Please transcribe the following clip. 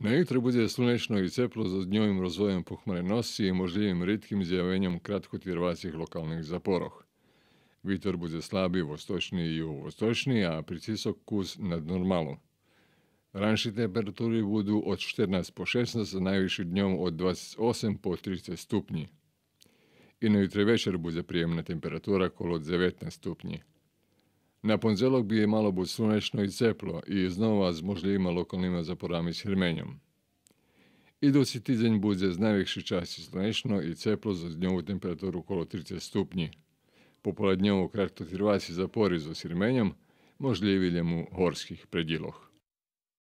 Na jutro bude slunečno i ceplo z dnjovim rozvojem nosi i možljivim ritkim zjavenjem kratkotjervacih lokalnih zaporoh. Vitor bude slabi vostočni i uvostočni, a pricisok kus nad normalom. Ranši temperaturi budu od 14 po 16, najviši dnjom od 28 po 30 stupnji. I na jutri večer bude prijemna temperatura kolo 19 stupnji. Na bi je malo bud slunečno i ceplo i iznova s možljivima lokalnima zaporami s hrmenjom. Idući tidenj bude z najviše časti slunečno i ceplo za dnjovu temperaturu okolo 30 stupnji. Popola dnjovu kratko trvasi zapori s hrmenjom, možljivi ljemu horskih predjeloh.